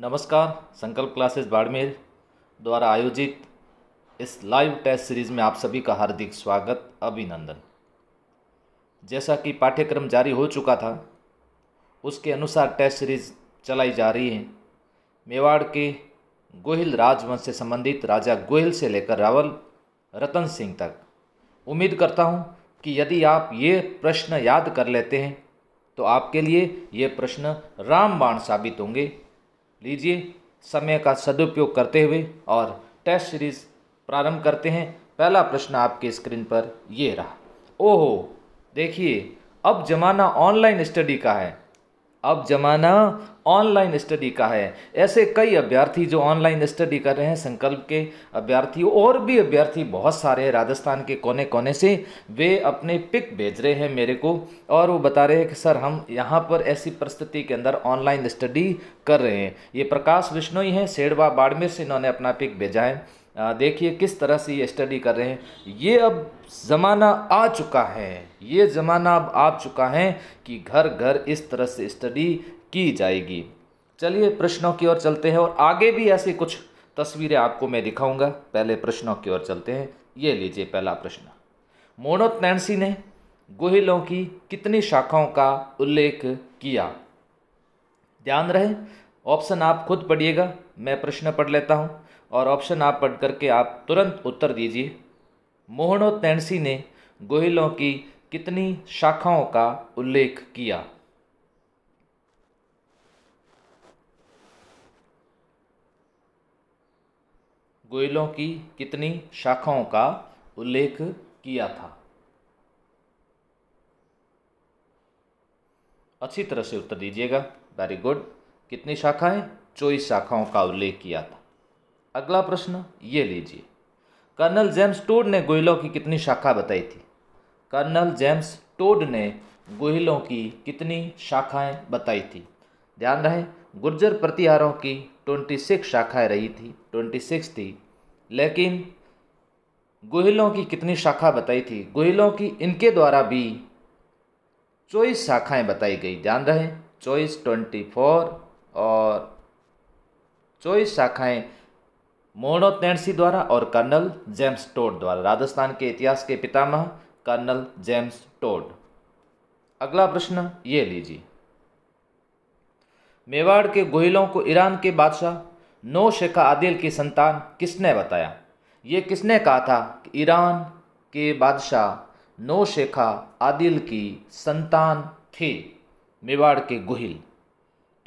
नमस्कार संकल्प क्लासेस बाड़मेर द्वारा आयोजित इस लाइव टेस्ट सीरीज़ में आप सभी का हार्दिक स्वागत अभिनंदन जैसा कि पाठ्यक्रम जारी हो चुका था उसके अनुसार टेस्ट सीरीज़ चलाई जा रही है मेवाड़ के गोहिल राजवंश से संबंधित राजा गोहिल से लेकर रावल रतन सिंह तक उम्मीद करता हूँ कि यदि आप ये प्रश्न याद कर लेते हैं तो आपके लिए ये प्रश्न रामबाण साबित होंगे लीजिए समय का सदुपयोग करते हुए और टेस्ट सीरीज़ प्रारंभ करते हैं पहला प्रश्न आपके स्क्रीन पर ये रहा ओहो देखिए अब ज़माना ऑनलाइन स्टडी का है अब जमाना ऑनलाइन स्टडी का है ऐसे कई अभ्यर्थी जो ऑनलाइन स्टडी कर रहे हैं संकल्प के अभ्यर्थी और भी अभ्यर्थी बहुत सारे हैं राजस्थान के कोने कोने से वे अपने पिक भेज रहे हैं मेरे को और वो बता रहे हैं कि सर हम यहाँ पर ऐसी परिस्थिति के अंदर ऑनलाइन स्टडी कर रहे हैं ये प्रकाश विश्नोई हैं सेड़वा बाड़मेर से इन्होंने अपना पिक भेजा है देखिए किस तरह से ये स्टडी कर रहे हैं ये अब ज़माना आ चुका है ये ज़माना अब आ चुका है कि घर घर इस तरह से स्टडी की जाएगी चलिए प्रश्नों की ओर चलते हैं और आगे भी ऐसे कुछ तस्वीरें आपको मैं दिखाऊंगा पहले प्रश्नों की ओर चलते हैं ये लीजिए पहला प्रश्न मोनोत नैन्सी ने गोहिलों की कितनी शाखाओं का उल्लेख किया ध्यान रहे ऑप्शन आप खुद पढ़िएगा मैं प्रश्न पढ़ लेता हूँ और ऑप्शन आप पढ़ करके आप तुरंत उत्तर दीजिए मोहनो तैंसी ने गोहिलों की कितनी शाखाओं का उल्लेख किया गोयलों की कितनी शाखाओं का उल्लेख किया था अच्छी तरह से उत्तर दीजिएगा वेरी गुड कितनी शाखाएं चौबीस शाखाओं का उल्लेख किया था अगला प्रश्न ये लीजिए कर्नल जेम्स टूड ने गोयलों की कितनी शाखा बताई थी कर्नल जेम्स टोड ने गुहिलों की कितनी शाखाएं बताई थी ध्यान रहे गुर्जर प्रतिहारों की ट्वेंटी सिक्स शाखाएँ रही थी ट्वेंटी सिक्स थी लेकिन गुहिलों की कितनी शाखा बताई थी गोहिलों की इनके द्वारा भी चौबीस शाखाएं बताई गई ध्यान रहे चौबीस ट्वेंटी फोर और चौबीस शाखाएं मोनो तेणसी द्वारा और कर्नल जेम्स टोड द्वारा राजस्थान के इतिहास के पितामह कर्नल जेम्स टोड अगला प्रश्न ये लीजिए मेवाड़ के गोहिलों को ईरान के बादशाह नौ शेखा आदिल की संतान किसने बताया ये किसने कहा था कि ईरान के बादशाह नौ शेखा आदिल की संतान थी मेवाड़ के गोहिल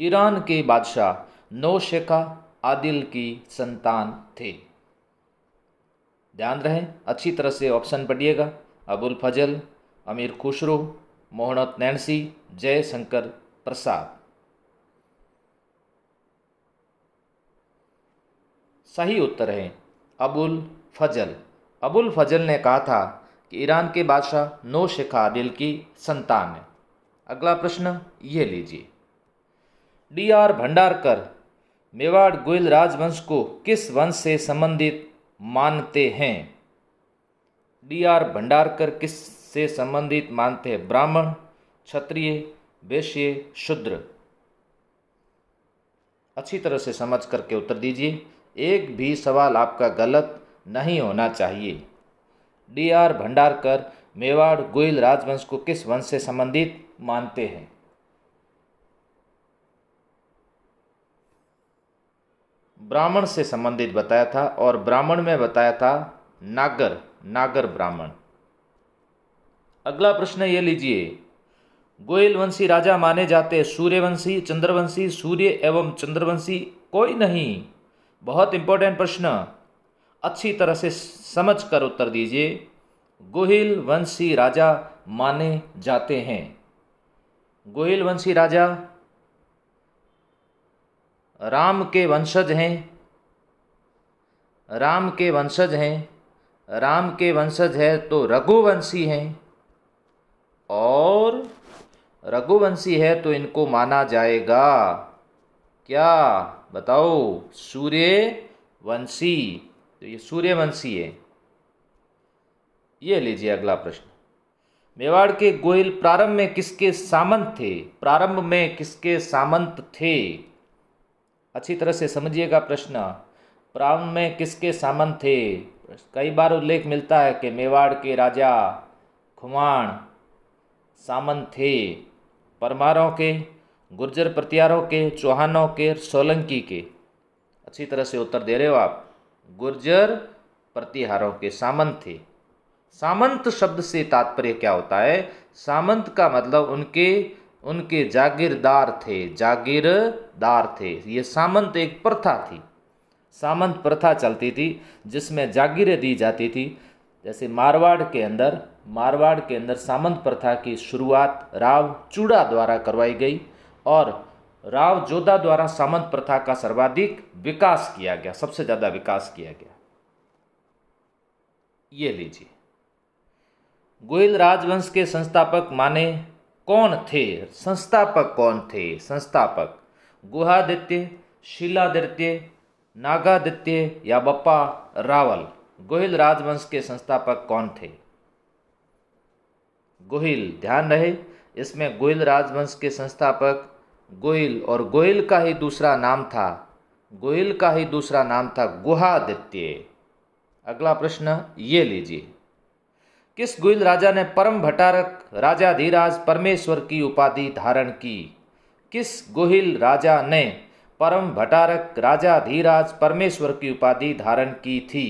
ईरान के बादशाह नौ शेखा आदिल की संतान थे ध्यान रहे अच्छी तरह से ऑप्शन पढ़िएगा अबुल फजल अमीर खुशरू मोहनत नैन्सी जयशंकर प्रसाद सही उत्तर है अबुल फजल अबुल फजल ने कहा था कि ईरान के बादशाह नौशेखा आदिल की संतान है अगला प्रश्न ये लीजिए डी आर भंडारकर मेवाड़ गोयल राजवंश को किस वंश से संबंधित मानते हैं डी आर भंडारकर किस से संबंधित मानते हैं ब्राह्मण क्षत्रिय वैश्य शूद्र अच्छी तरह से समझ करके उत्तर दीजिए एक भी सवाल आपका गलत नहीं होना चाहिए डी आर भंडारकर मेवाड़ गोयल राजवंश को किस वंश से संबंधित मानते हैं ब्राह्मण से संबंधित बताया था और ब्राह्मण में बताया था नागर नागर ब्राह्मण अगला प्रश्न ये लीजिए गोयलवंशी राजा माने जाते सूर्यवंशी चंद्रवंशी सूर्य एवं चंद्रवंशी कोई नहीं बहुत इंपॉर्टेंट प्रश्न अच्छी तरह से समझ कर उत्तर दीजिए गोहिल वंशी राजा माने जाते हैं गोहिल वंशी राजा राम के वंशज हैं राम के वंशज हैं राम के वंशज है तो रघुवंशी हैं और रघुवंशी है तो इनको माना जाएगा क्या बताओ सूर्यवंशी तो ये सूर्यवंशी है ये लीजिए अगला प्रश्न मेवाड़ के गोयल प्रारंभ में किसके सामंत थे प्रारंभ में किसके सामंत थे अच्छी तरह से समझिएगा प्रश्न प्रारंभ में किसके सामंत थे कई बार उल्लेख मिलता है कि मेवाड़ के राजा खुमाण सामंत थे परमारों के गुर्जर प्रत्यारों के चौहानों के सोलंकी के अच्छी तरह से उत्तर दे रहे हो आप गुर्जर प्रतिहारों के सामंत थे सामंत शब्द से तात्पर्य क्या होता है सामंत का मतलब उनके उनके जागीरदार थे जागीरदार थे ये सामंत एक प्रथा थी सामंत प्रथा चलती थी जिसमें जागीरें दी जाती थी जैसे मारवाड़ के अंदर मारवाड़ के अंदर सामंत प्रथा की शुरुआत राव चूड़ा द्वारा करवाई गई और राव जोधा द्वारा सामंत प्रथा का सर्वाधिक विकास किया गया सबसे ज़्यादा विकास किया गया ये लीजिए गोयल राजवंश के संस्थापक माने कौन थे संस्थापक कौन थे संस्थापक गुहादित्य शिलादित्य नागादित्य या बप्पा रावल गोहिल राजवंश के संस्थापक कौन थे गोहिल ध्यान रहे इसमें गोहिल राजवंश के संस्थापक गोहिल और गोहिल का ही दूसरा नाम था गोहिल का ही दूसरा नाम था गुहादित्य अगला प्रश्न ये लीजिए किस गोहिल राजा ने परम भटारक राजाधिराज परमेश्वर की उपाधि धारण की किस गोहिल राजा ने परम भटारक राजा धीराज परमेश्वर की उपाधि धारण की थी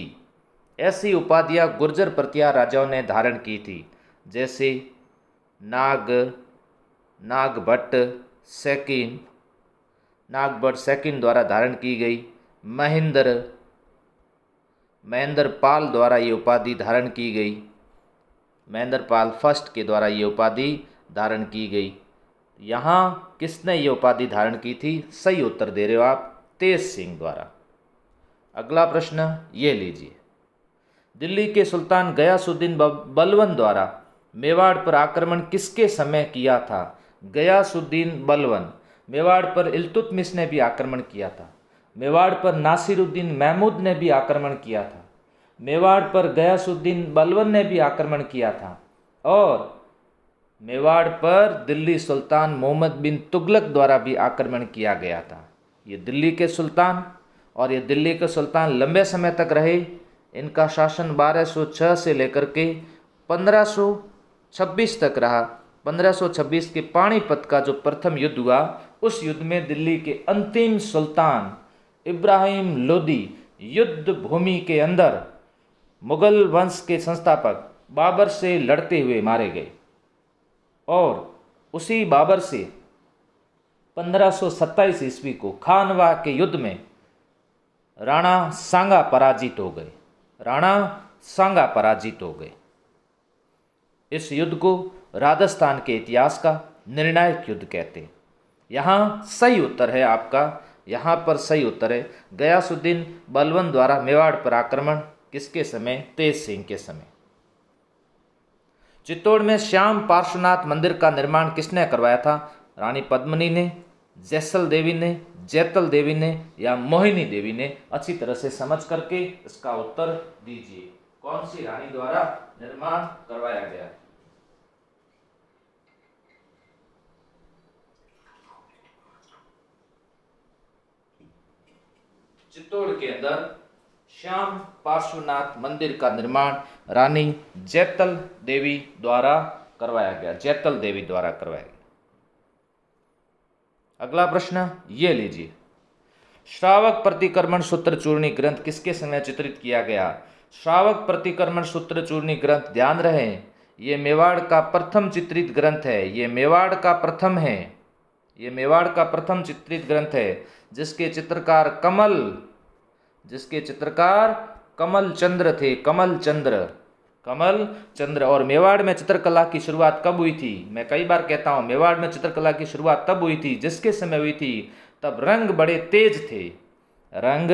ऐसी उपाधियाँ गुर्जर प्रतिया राजाओं ने धारण की थी जैसे नाग नागभट्ट सेकिन नागभट्ट सेकिन द्वारा धारण की गई महेंद्र महेंद्र पाल द्वारा ये उपाधि धारण की गई महेंद्र पाल फर्स्ट के द्वारा ये उपाधि धारण की गई यहाँ किसने ये उपाधि धारण की थी सही उत्तर दे रहे हो आप तेज सिंह द्वारा अगला प्रश्न ये लीजिए दिल्ली के सुल्तान गयासुद्दीन बलवन द्वारा मेवाड़ पर आक्रमण किसके समय किया था गयासुद्दीन बलवन मेवाड़ पर इलतुतमिस ने भी आक्रमण किया था मेवाड़ पर नासिरुद्दीन महमूद ने भी आक्रमण किया था मेवाड़ पर गयासुद्दीन बलवन ने भी आक्रमण किया था और मेवाड़ पर दिल्ली सुल्तान मोहम्मद बिन तुगलक द्वारा भी आक्रमण किया गया था ये दिल्ली के सुल्तान और ये दिल्ली के सुल्तान लंबे समय तक रहे इनका शासन 1206 से लेकर के 1526 तक रहा 1526 के पानीपत का जो प्रथम युद्ध हुआ उस युद्ध में दिल्ली के अंतिम सुल्तान इब्राहिम लोदी युद्ध भूमि के अंदर मुगल वंश के संस्थापक बाबर से लड़ते हुए मारे गए और उसी बाबर से पंद्रह ईस्वी को खानवा के युद्ध में राणा सांगा पराजित हो गए राणा सांगा पराजित हो गए इस युद्ध को राजस्थान के इतिहास का निर्णायक युद्ध कहते हैं यहाँ सही उत्तर है आपका यहाँ पर सही उत्तर है गयासुद्दीन बलवन द्वारा मेवाड़ पर आक्रमण किसके समय तेज सिंह के समय चित्तौड़ में श्याम पार्श्वनाथ मंदिर का निर्माण किसने करवाया था रानी पद्मनी ने जैसल देवी ने जैतल देवी ने या मोहिनी देवी ने अच्छी तरह से समझ करके इसका उत्तर दीजिए कौन सी रानी द्वारा निर्माण करवाया गया चित्तौड़ के अंदर श्याम पार्श्वनाथ मंदिर का निर्माण रानी जैतल देवी द्वारा करवाया गया जैतल देवी द्वारा करवाया गया अगला प्रश्न ये लीजिए श्रावक प्रतिक्रमण सूत्र चूर्णी ग्रंथ किसके समय चित्रित किया गया श्रावक प्रतिक्रमण सूत्र चूर्णी ग्रंथ ध्यान रहे ये मेवाड़ का प्रथम चित्रित ग्रंथ है ये मेवाड़ का प्रथम है ये मेवाड़ का प्रथम चित्रित ग्रंथ है जिसके चित्रकार कमल जिसके चित्रकार कमल चंद्र थे कमल चंद्र कमल चंद्र और मेवाड़ में चित्रकला की शुरुआत कब हुई थी मैं कई बार कहता हूँ मेवाड़ में चित्रकला की शुरुआत तब हुई थी जिसके समय हुई थी तब रंग बड़े तेज थे रंग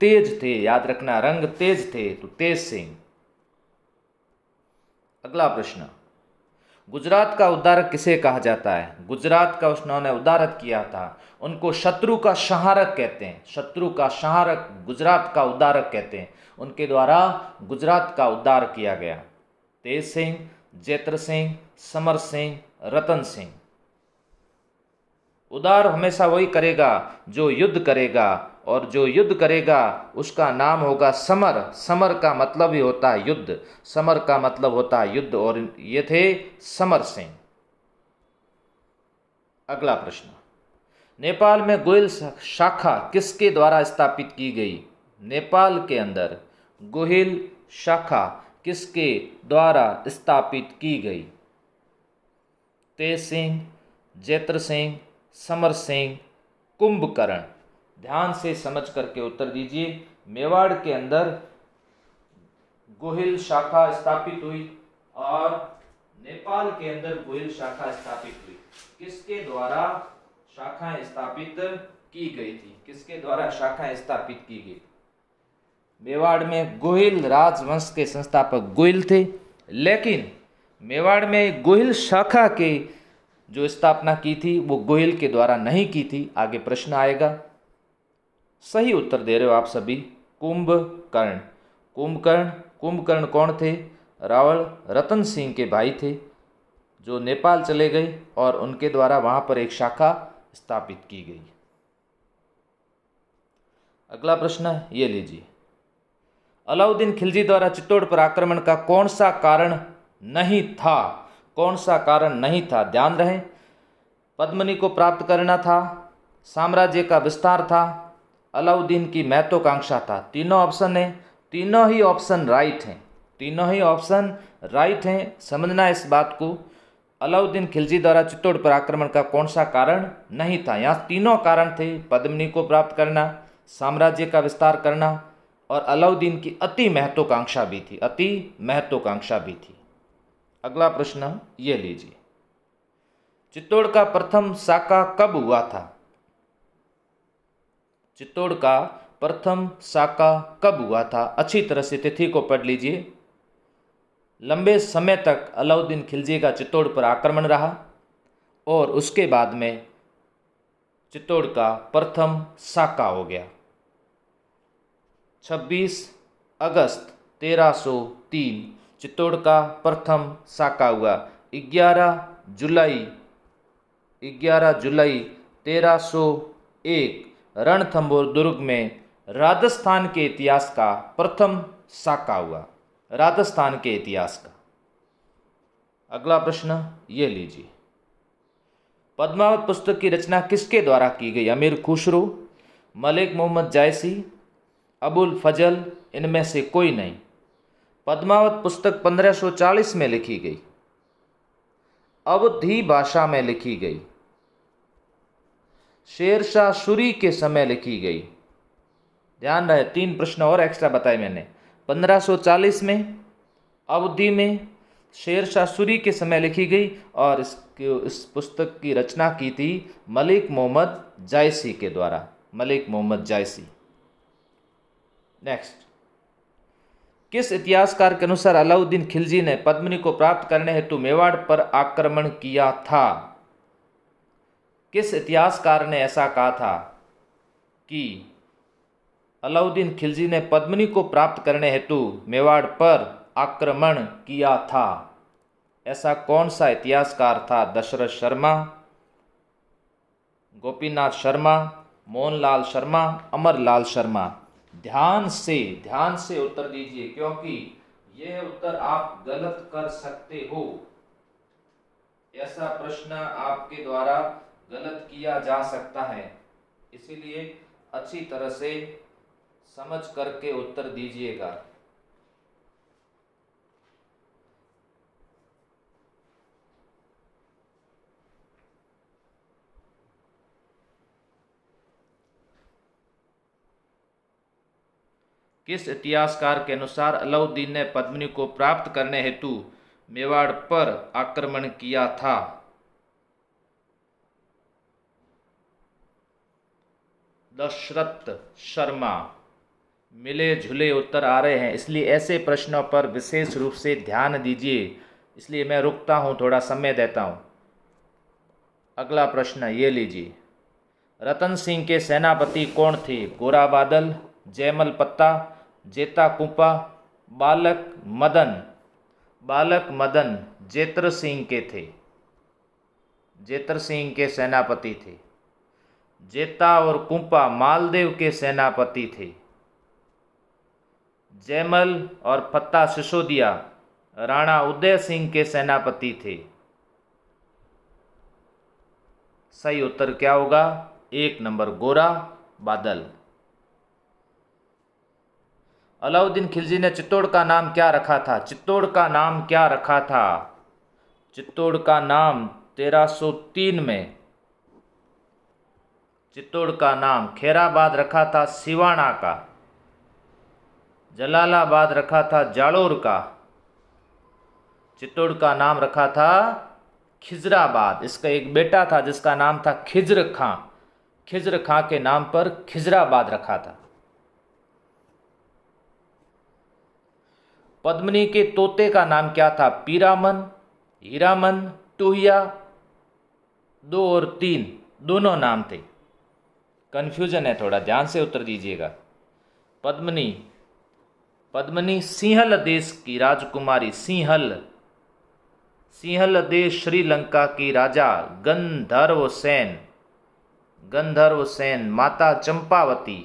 तेज थे याद रखना रंग तेज थे तो तेज सिंह अगला प्रश्न गुजरात का उद्धारक किसे कहा जाता है गुजरात का उन्होंने उद्धारक किया था उनको शत्रु का शहारक कहते हैं शत्रु का शहारक गुजरात का उद्धारक कहते हैं उनके द्वारा गुजरात का उद्धार किया गया तेज सिंह जैत्र सिंह समर सिंह रतन सिंह उदार हमेशा वही करेगा जो युद्ध करेगा और जो युद्ध करेगा उसका नाम होगा समर समर का मतलब ही होता है युद्ध समर का मतलब होता है युद्ध और ये थे समर सिंह अगला प्रश्न नेपाल में गोयल शाखा किसके द्वारा स्थापित की गई नेपाल के अंदर गोहिल शाखा किसके द्वारा स्थापित की गई तेज सिंह जैत्र सिंह समर सिंह कुंभकर्ण ध्यान से समझ करके उत्तर दीजिए मेवाड़ के अंदर गोहिल शाखा स्थापित हुई और नेपाल के अंदर गोहिल शाखा स्थापित हुई किसके द्वारा शाखाएं स्थापित की गई थी किसके द्वारा शाखाएं स्थापित की गई मेवाड़ में गोहिल राजवंश के संस्थापक गोहिल थे लेकिन मेवाड़ में गोहिल शाखा के जो स्थापना की थी वो गोयल के द्वारा नहीं की थी आगे प्रश्न आएगा सही उत्तर दे रहे हो आप सभी कुंभकर्ण कुंभकर्ण कुंभकर्ण कौन थे रावण रतन सिंह के भाई थे जो नेपाल चले गए और उनके द्वारा वहाँ पर एक शाखा स्थापित की गई अगला प्रश्न ये लीजिए अलाउद्दीन खिलजी द्वारा चित्तौड़ पर आक्रमण का कौन सा कारण नहीं था कौन सा कारण नहीं था ध्यान रहे पद्मनी को प्राप्त करना था साम्राज्य का विस्तार था अलाउद्दीन की महत्वाकांक्षा था तीनों ऑप्शन हैं तीनों ही ऑप्शन राइट हैं तीनों ही ऑप्शन राइट हैं समझना इस बात को अलाउद्दीन खिलजी द्वारा चित्तौड़ पर आक्रमण का कौन सा कारण नहीं था यहाँ तीनों कारण थे पद्मनी को प्राप्त करना साम्राज्य का विस्तार करना और अलाउद्दीन की अति महत्वाकांक्षा भी थी अति महत्वाकांक्षा भी थी अगला प्रश्न ये लीजिए चित्तौड़ का प्रथम साका कब हुआ था चित्तौड़ का प्रथम साका कब हुआ था अच्छी तरह से तिथि को पढ़ लीजिए लंबे समय तक अलाउद्दीन खिलजी का चित्तौड़ पर आक्रमण रहा और उसके बाद में चित्तौड़ का प्रथम साका हो गया 26 अगस्त 1303 चित्तौड़ का प्रथम साका हुआ ग्यारह जुलाई ग्यारह जुलाई तेरह सौ एक रणथंबोर दुर्ग में राजस्थान के इतिहास का प्रथम साका हुआ राजस्थान के इतिहास का अगला प्रश्न ये लीजिए पद्मावत पुस्तक की रचना किसके द्वारा की गई अमीर खुशरू मलिक मोहम्मद जायसी अबुल फजल इनमें से कोई नहीं पद्मावत पुस्तक 1540 में लिखी गई अवधी भाषा में लिखी गई शेरशाह सूरी के समय लिखी गई ध्यान रहे तीन प्रश्न और एक्स्ट्रा बताए मैंने 1540 में अवधि में शेरशाह सूरी के समय लिखी गई और इस इस पुस्तक की रचना की थी मलिक मोहम्मद जायसी के द्वारा मलिक मोहम्मद जायसी नेक्स्ट किस इतिहासकार के अनुसार अलाउद्दीन खिलजी ने पद्मनी को प्राप्त करने हेतु मेवाड़ पर आक्रमण किया था किस इतिहासकार ने ऐसा कहा था कि अलाउद्दीन खिलजी ने पद्मनी को प्राप्त करने हेतु मेवाड़ पर आक्रमण किया था ऐसा कौन सा इतिहासकार था दशरथ शर्मा गोपीनाथ शर्मा मोहनलाल शर्मा अमरलाल शर्मा ध्यान से ध्यान से उत्तर दीजिए क्योंकि यह उत्तर आप गलत कर सकते हो ऐसा प्रश्न आपके द्वारा गलत किया जा सकता है इसीलिए अच्छी तरह से समझ करके उत्तर दीजिएगा किस इतिहासकार के अनुसार अलाउद्दीन ने पद्मिनी को प्राप्त करने हेतु मेवाड़ पर आक्रमण किया था दशरथ शर्मा मिले झुले उत्तर आ रहे हैं इसलिए ऐसे प्रश्नों पर विशेष रूप से ध्यान दीजिए इसलिए मैं रुकता हूँ थोड़ा समय देता हूँ अगला प्रश्न ये लीजिए रतन सिंह के सेनापति कौन थे गोरा बादल जयमल पत्ता जेता कुंपा बालक मदन बालक मदन जेत्र सिंह के थे जेतर सिंह के सेनापति थे जेता और कुंपा मालदेव के सेनापति थे जयमल और पत्ता सिसोदिया राणा उदय सिंह के सेनापति थे सही उत्तर क्या होगा एक नंबर गोरा बादल अलाउद्दीन खिलजी ने चित्तौड़ का नाम क्या रखा था चित्तौड़ का नाम क्या रखा था चित्तौड़ का नाम 1303 में चित्तौड़ का नाम खेराबाद रखा था सिवाना का जलालाबाद रखा था जालोर का चित्तौड़ का नाम रखा था खिजराबाद इसका एक बेटा था जिसका नाम था खिजर खां खिजर खां के नाम पर खिजराबाद रखा था पद्मनी के तोते का नाम क्या था पीरामन हीरामन टूहिया दो और तीन दोनों नाम थे कन्फ्यूजन है थोड़ा ध्यान से उत्तर दीजिएगा पद्मनी पद्मनी सिंहल देश की राजकुमारी सिंहल सिंहल देश श्रीलंका की राजा गंधर्व सेन गंधर्व सेन माता चंपावती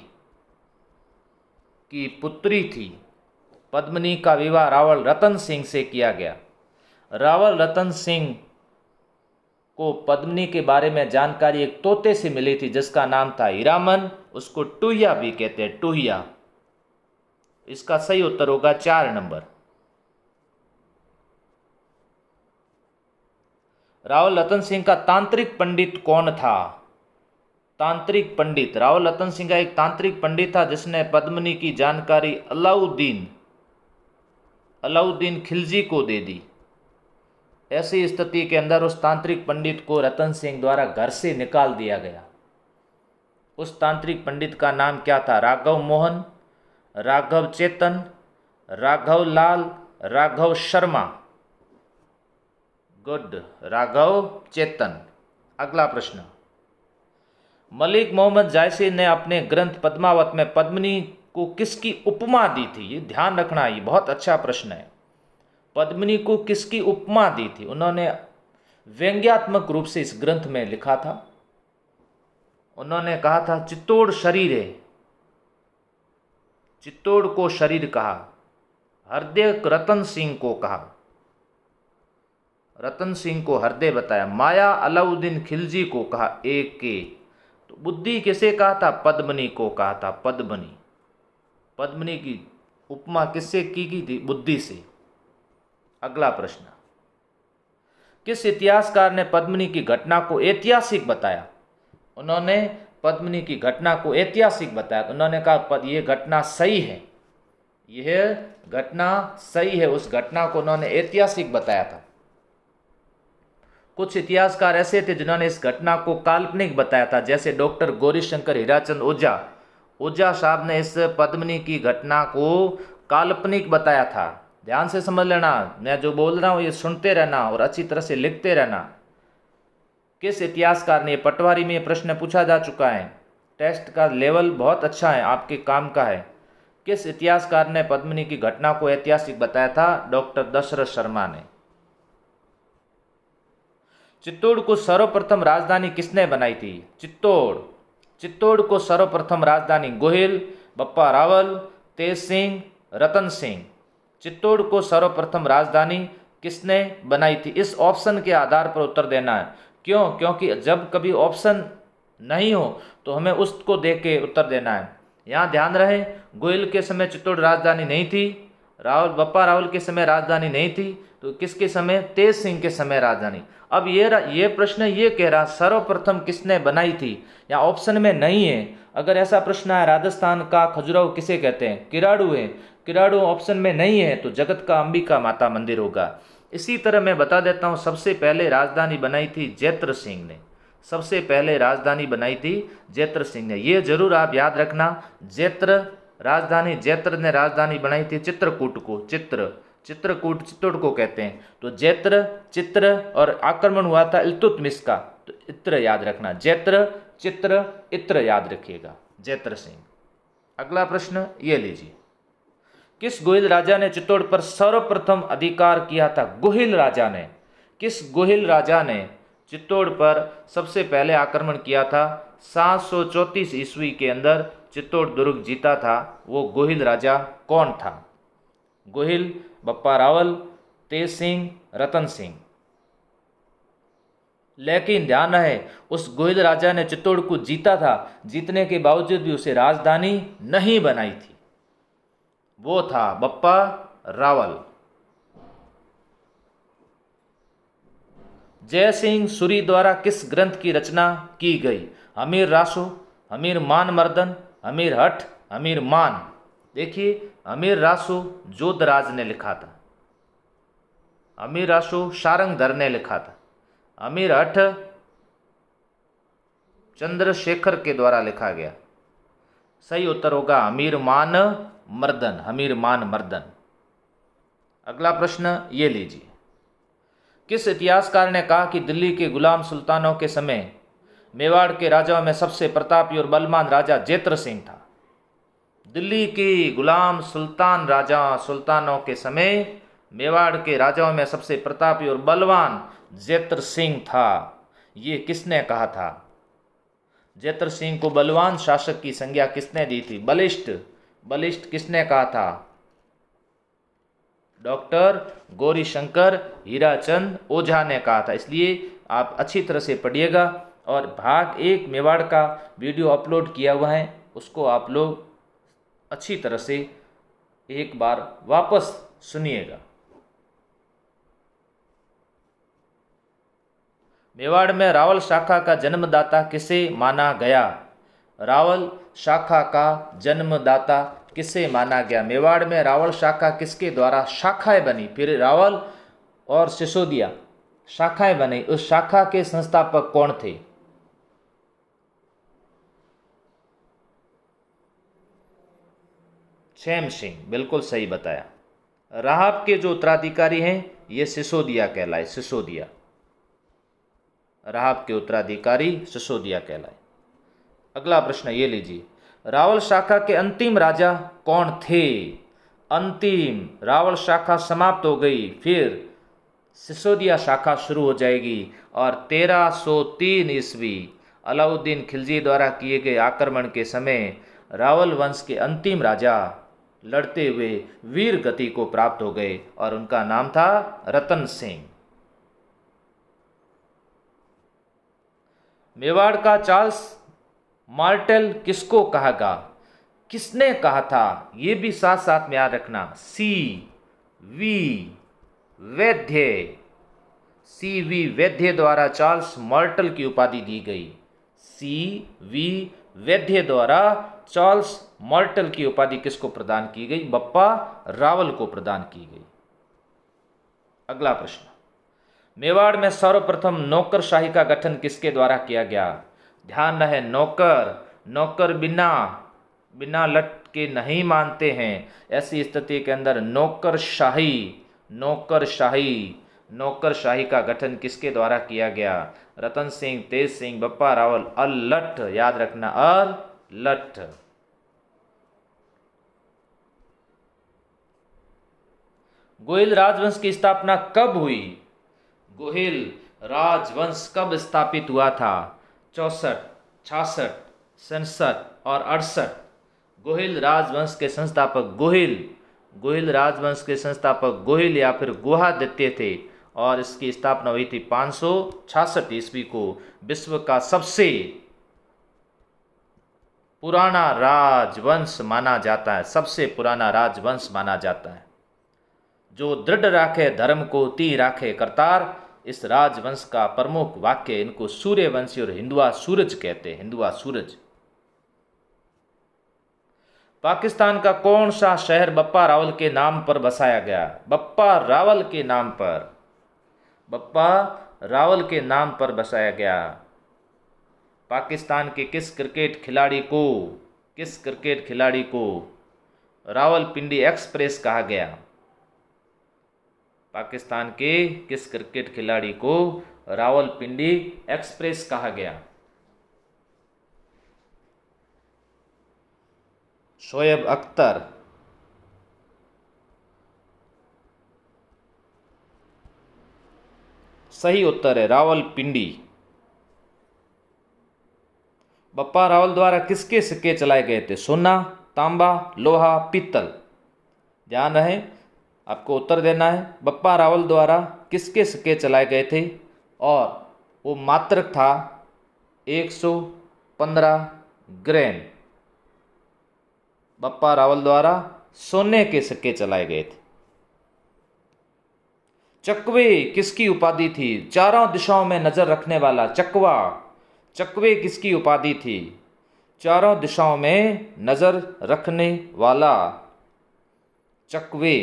की पुत्री थी पद्मनी का विवाह रावल रतन सिंह से किया गया रावल रतन सिंह को पद्मनी के बारे में जानकारी एक तोते से मिली थी जिसका नाम था हीरामन उसको टूहिया भी कहते हैं टूहिया इसका सही उत्तर होगा चार नंबर रावल रतन सिंह का तांत्रिक पंडित कौन था तांत्रिक पंडित रावल रतन सिंह का एक तांत्रिक पंडित था जिसने पद्मनी की जानकारी अलाउद्दीन अलाउद्दीन खिलजी को दे दी ऐसी स्थिति के अंदर उस तांत्रिक पंडित को रतन सिंह द्वारा घर से निकाल दिया गया उस तांत्रिक पंडित का नाम क्या था राघव मोहन राघव चेतन राघव लाल राघव शर्मा गुड राघव चेतन अगला प्रश्न मलिक मोहम्मद जायसी ने अपने ग्रंथ पद्मावत में पद्मनी को किसकी उपमा दी थी ये ध्यान रखना ये बहुत अच्छा प्रश्न है पद्मिनी को किसकी उपमा दी थी उन्होंने व्यंग्यात्मक रूप से इस ग्रंथ में लिखा था उन्होंने कहा था चित्तौड़ शरीर है चित्तौड़ को शरीर कहा हृदय रतन सिंह को कहा रतन सिंह को हृदय बताया माया अलाउद्दीन खिलजी को कहा एक के तो बुद्धि किसे कहा था पद्मनी को कहा था पद्मनी पद्मनी की उपमा किससे की गई थी बुद्धि से अगला प्रश्न किस इतिहासकार ने पद्मनी की घटना को ऐतिहासिक बताया उन्होंने पद्मनी की घटना को ऐतिहासिक बताया तो उन्होंने कहा यह घटना सही है यह घटना सही है उस घटना को उन्होंने ऐतिहासिक बताया था कुछ इतिहासकार ऐसे थे जिन्होंने इस घटना को काल्पनिक बताया था जैसे डॉक्टर गौरीशंकर हीराचंद ओझा ओझा साहब ने इस पद्मनी की घटना को काल्पनिक बताया था ध्यान से समझ लेना मैं जो बोल रहा हूँ ये सुनते रहना और अच्छी तरह से लिखते रहना किस इतिहासकार ने पटवारी में प्रश्न पूछा जा चुका है टेस्ट का लेवल बहुत अच्छा है आपके काम का है किस इतिहासकार ने पद्मनी की घटना को ऐतिहासिक बताया था डॉक्टर दशरथ शर्मा ने चित्तौड़ को सर्वप्रथम राजधानी किसने बनाई थी चित्तौड़ चित्तौड़ को सर्वप्रथम राजधानी गोहिल बप्पा रावल तेज सिंह रतन सिंह चित्तौड़ को सर्वप्रथम राजधानी किसने बनाई थी इस ऑप्शन के आधार पर उत्तर देना है क्यों क्योंकि जब कभी ऑप्शन नहीं हो तो हमें उसको देख के उत्तर देना है यहाँ ध्यान रहे गोयल के समय चित्तौड़ राजधानी नहीं थी रावल बप्पा रावल के समय राजधानी नहीं थी तो किसके समय तेज सिंह के समय राजधानी अब ये ये प्रश्न ये कह रहा सर्वप्रथम किसने बनाई थी या ऑप्शन में नहीं है अगर ऐसा प्रश्न है राजस्थान का खजुराहो किसे कहते हैं किराड़ू है किराड़ू ऑप्शन में नहीं है तो जगत का अंबिका माता मंदिर होगा इसी तरह मैं बता देता हूँ सबसे पहले राजधानी बनाई थी जैत्र सिंह ने सबसे पहले राजधानी बनाई थी जैत्र सिंह ने ये जरूर आप याद रखना जैत्र राजधानी जैत्र ने राजधानी बनाई थी चित्रकूट को चित्र चित्रकूट चित्तौड़ को कहते हैं तो जैत्र चित्र और आक्रमण हुआ था इलतुतमिश का तो इत्र याद रखना जैत्र चित्र इत्र याद रखिएगा जैत्र सिंह अगला प्रश्न ये लीजिए किस गोहिल राजा ने चित्तौड़ पर सर्वप्रथम अधिकार किया था गोहिल राजा ने किस गोहिल राजा ने चित्तौड़ पर सबसे पहले आक्रमण किया था सात ईस्वी के अंदर चित्तौड़ दुर्ग जीता था वो गोहिल राजा कौन था गोहिल बप्पा रावल तेज सिंह रतन सिंह लेकिन ध्यान रहे उस गोयल राजा ने चित्तौड़ को जीता था जीतने के बावजूद भी उसे राजधानी नहीं बनाई थी वो था बप्पा रावल जय सिंह सूरी द्वारा किस ग्रंथ की रचना की गई अमीर रासो अमीर मान मर्दन अमीर हठ अमीर मान देखिए अमीर रासो जोधराज ने लिखा था अमीर रासो धर ने लिखा था अमीर हठ चंद्रशेखर के द्वारा लिखा गया सही उत्तर होगा अमीर मान मर्दन अमीर मान मर्दन अगला प्रश्न ये लीजिए किस इतिहासकार ने कहा कि दिल्ली के गुलाम सुल्तानों के समय मेवाड़ के राजाओं में सबसे प्रतापी और बलमान राजा जेत्र सिंह था दिल्ली के गुलाम सुल्तान राजा सुल्तानों के समय मेवाड़ के राजाओं में सबसे प्रतापी और बलवान जैत्र सिंह था ये किसने कहा था जैत्र सिंह को बलवान शासक की संज्ञा किसने दी थी बलिष्ठ बलिष्ठ किसने कहा था डॉक्टर गौरीशंकर हीराचंद ओझा ने कहा था इसलिए आप अच्छी तरह से पढ़िएगा और भाग एक मेवाड़ का वीडियो अपलोड किया हुआ है उसको आप लोग अच्छी तरह से एक बार वापस सुनिएगा मेवाड़ में रावल शाखा का जन्मदाता किसे माना गया रावल शाखा का जन्मदाता किसे माना गया मेवाड़ में रावल शाखा किसके द्वारा शाखाएं बनी फिर रावल और सिसोदिया शाखाएं बनी उस शाखा के संस्थापक कौन थे शैम सिंह बिल्कुल सही बताया राहब के जो उत्तराधिकारी हैं ये सिसोदिया कहलाए सिसोदिया राहब के उत्तराधिकारी सिसोदिया कहलाए अगला प्रश्न ये लीजिए रावल शाखा के अंतिम राजा कौन थे अंतिम रावल शाखा समाप्त हो गई फिर सिसोदिया शाखा शुरू हो जाएगी और 1303 ईस्वी अलाउद्दीन खिलजी द्वारा किए गए आक्रमण के समय रावल वंश के अंतिम राजा लड़ते हुए वीर गति को प्राप्त हो गए और उनका नाम था रतन सिंह मेवाड़ का चार्ल्स मार्टेल किसको कहा गा किसने कहा था यह भी साथ साथ में याद रखना सी वी वैध्य सी वी वैध्य द्वारा चार्ल्स मार्टल की उपाधि दी गई सी वी वैध्य द्वारा चार्ल्स मॉर्टल की उपाधि किसको प्रदान की गई बप्पा रावल को प्रदान की गई अगला प्रश्न मेवाड़ में सर्वप्रथम नौकरशाही का गठन किसके द्वारा किया गया ध्यान रहे नौकर नौकर बिना बिना के नहीं मानते हैं ऐसी स्थिति के अंदर नौकरशाही नौकरशाही नौकरशाही का गठन किसके द्वारा किया गया रतन सिंह तेज सिंह बप्पा रावल अल लट याद रखना अल लट गोहिल राजवंश की स्थापना कब हुई गोहिल राजवंश कब स्थापित हुआ था चौसठ छासठ सड़सठ और अड़सठ गोहिल राजवंश के संस्थापक गोहिल गोहिल राजवंश के संस्थापक गोहिल या फिर गुहादित्य थे और इसकी स्थापना हुई थी पाँच सौ छासठ ईस्वी को विश्व का सबसे पुराना राजवंश माना जाता है सबसे पुराना राजवंश माना जाता है जो दृढ़ राखे धर्म को ती राखे करतार इस राजवंश का प्रमुख वाक्य इनको सूर्यवंशी और हिंदुआ सूरज कहते हैं हिंदुआ सूरज पाकिस्तान का कौन सा शहर बप्पा रावल के नाम पर बसाया गया बप्पा रावल के नाम पर बप्पा रावल के नाम पर बसाया गया पाकिस्तान के किस क्रिकेट खिलाड़ी को किस क्रिकेट खिलाड़ी को रावलपिंडी एक्सप्रेस कहा गया पाकिस्तान के किस क्रिकेट खिलाड़ी को रावलपिंडी एक्सप्रेस कहा गया शोएब अख्तर सही उत्तर है रावलपिंडी बप्पा रावल द्वारा किसके सिक्के चलाए गए थे सोना तांबा लोहा पीतल ध्यान रहे आपको उत्तर देना है बप्पा रावल द्वारा किसके सिक्के चलाए गए थे और वो मात्र था 115 ग्रैन बप्पा रावल द्वारा सोने के सिक्के चलाए गए थे चकवे किसकी उपाधि थी चारों दिशाओं में नज़र रखने वाला चकवा चकवे किसकी उपाधि थी चारों दिशाओं में नज़र रखने वाला चकवे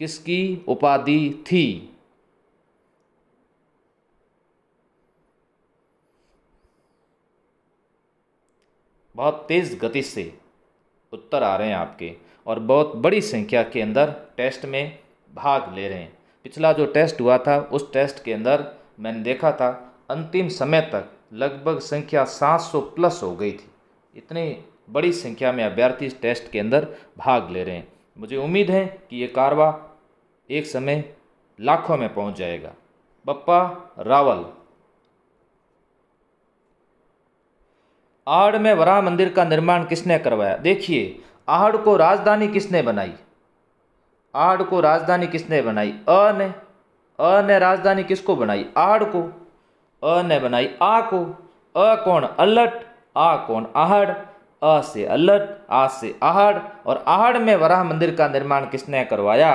किसकी उपाधि थी बहुत तेज़ गति से उत्तर आ रहे हैं आपके और बहुत बड़ी संख्या के अंदर टेस्ट में भाग ले रहे हैं पिछला जो टेस्ट हुआ था उस टेस्ट के अंदर मैंने देखा था अंतिम समय तक लगभग संख्या 700 प्लस हो गई थी इतनी बड़ी संख्या में अभ्यर्थी इस टेस्ट के अंदर भाग ले रहे हैं मुझे उम्मीद है कि ये कारवा एक समय लाखों में पहुंच जाएगा बप्पा रावल आहड़ में वराह मंदिर का निर्माण किसने करवाया देखिए आहड़ को राजधानी किसने बनाई आहड़ को राजधानी किसने बनाई अ ने अ ने राजधानी किसको बनाई आहड़ को अ ने बनाई आ को अ कौन अलट आ कौन आहड़ अ से अलट आ से आहड़ और आहड़ में वराह मंदिर का निर्माण किसने करवाया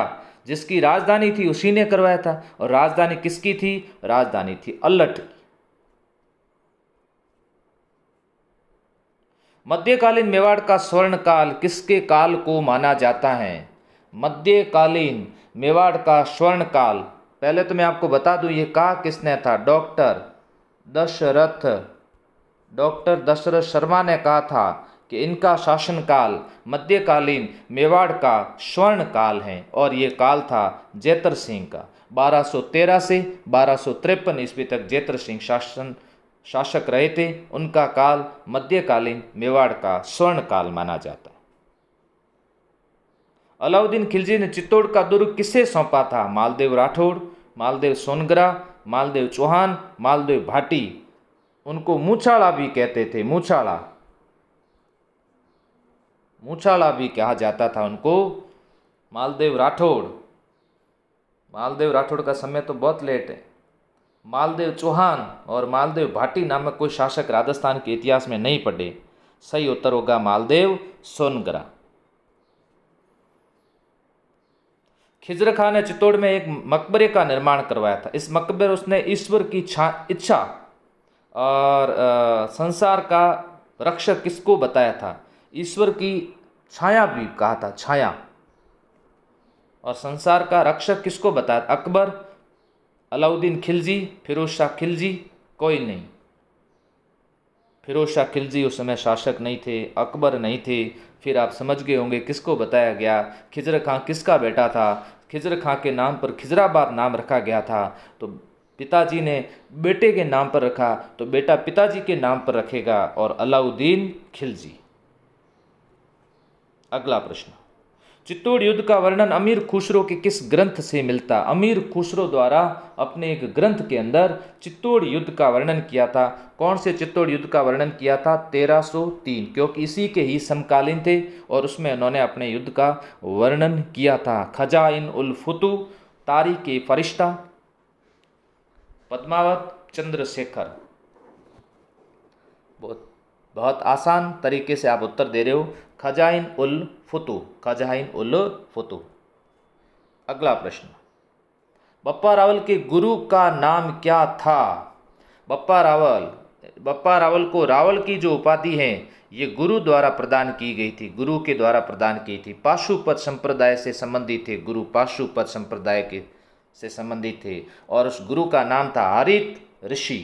जिसकी राजधानी थी उसी ने करवाया था और राजधानी किसकी थी राजधानी थी अल्लट की मध्यकालीन मेवाड़ का स्वर्ण काल किसके काल को माना जाता है मध्यकालीन मेवाड़ का स्वर्ण काल पहले तो मैं आपको बता दूं ये कहा किसने था डॉक्टर दशरथ डॉक्टर दशरथ शर्मा ने कहा था कि इनका शासनकाल मध्यकालीन मेवाड़ का स्वर्ण काल है और ये काल था जैतर सिंह का 1213 से बारह ईस्वी तक जैतर सिंह शासन शासक रहे थे उनका काल मध्यकालीन मेवाड़ का स्वर्ण काल माना जाता है अलाउद्दीन खिलजी ने चित्तौड़ का दुर्ग किसे सौंपा था मालदेव राठौड़ मालदेव सोनगरा मालदेव चौहान मालदेव भाटी उनको मूछाड़ा भी कहते थे मूछाड़ा मूछाला भी कहा जाता था उनको मालदेव राठौड़ मालदेव राठौड़ का समय तो बहुत लेट है मालदेव चौहान और मालदेव भाटी नामक कोई शासक राजस्थान के इतिहास में नहीं पड़े सही उत्तर होगा मालदेव सोनगरा खिजर खान ने चित्तौड़ में एक मकबरे का निर्माण करवाया था इस मकबरे उसने ईश्वर की इच्छा और आ, संसार का रक्षक किसको बताया था ईश्वर की छाया भी कहा था छाया और संसार का रक्षक किसको बताया अकबर अलाउद्दीन खिलजी फिरोज शाह खिलजी कोई नहीं फिरोज शाह खिलजी उस समय शासक नहीं थे अकबर नहीं थे फिर आप समझ गए होंगे किसको बताया गया खिजर खां किसका बेटा था खिजर खां के नाम पर खिजराबाद नाम रखा गया था तो पिताजी ने बेटे के नाम पर रखा तो बेटा पिताजी के नाम पर रखेगा और अलाउद्दीन खिलजी अगला प्रश्न चित्तौड़ युद्ध का वर्णन अमीर खुसरो के किस ग्रंथ से मिलता अमीर खुसरो द्वारा अपने एक ग्रंथ के अंदर चित्तौड़ युद्ध का वर्णन किया था कौन से चित्तौड़ युद्ध का वर्णन किया था 1303 क्योंकि इसी के ही समकालीन थे और उसमें उन्होंने अपने युद्ध का वर्णन किया था खजा इन तारी के फरिश्ता पद्मावत चंद्रशेखर बहुत बहुत आसान तरीके से आप उत्तर दे रहे हो खजाइन उल फुतु खजाइन उल फुतु अगला प्रश्न बप्पा रावल के गुरु का नाम क्या था बप्पा रावल बप्पा रावल को रावल की जो उपाधि है ये गुरु द्वारा प्रदान की गई थी गुरु के द्वारा प्रदान की थी पाशुपत संप्रदाय से संबंधित थे गुरु पाशुपत संप्रदाय के से संबंधित थे और उस गुरु का नाम था हरित ऋषि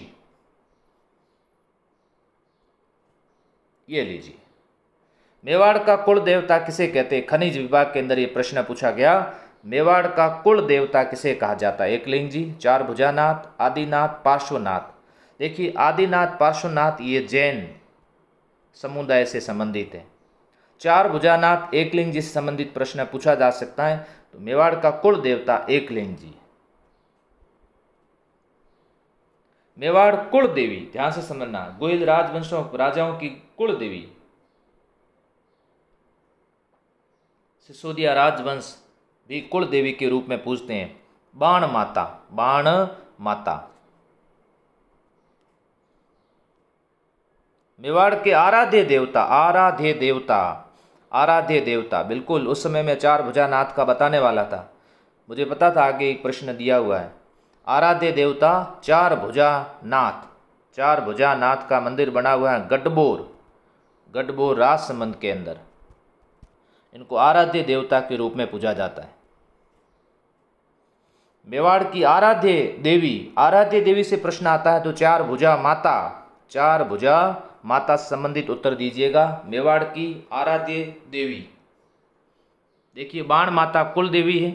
ये लीजिए मेवाड़ का कुल देवता किसे कहते खनिज विभाग के अंदर ये प्रश्न पूछा गया मेवाड़ का कुल देवता किसे कहा जाता है एकलिंग जी चार भुजानाथ आदिनाथ पार्श्वनाथ देखिए आदिनाथ पार्श्वनाथ ये जैन समुदाय से संबंधित है चार भुजानाथ एकलिंग जी से संबंधित प्रश्न पूछा जा सकता है तो मेवाड़ का कुल देवता एकलिंग जी मेवाड़ कुल देवी ध्यान से समझना गोयल राजवंशों राजाओं की कुल देवी सिसोदिया राजवंश भी कुल देवी के रूप में पूजते हैं बाण माता बाण माता मेवाड़ के आराध्य देवता आराध्य देवता आराध्य देवता बिल्कुल उस समय मैं चार भुजा नाथ का बताने वाला था मुझे पता था आगे एक प्रश्न दिया हुआ है आराध्य देवता चार भुजा नाथ चार भुजा नाथ का मंदिर बना हुआ है गडबोर गडबोर राजसमंद के अंदर इनको आराध्य देवता के रूप में पूजा जाता है मेवाड़ की आराध्य देवी आराध्य देवी से प्रश्न आता है तो चार भुजा माता चार भुजा माता से संबंधित उत्तर दीजिएगा मेवाड़ की आराध्य देवी देखिए बाण माता कुल देवी है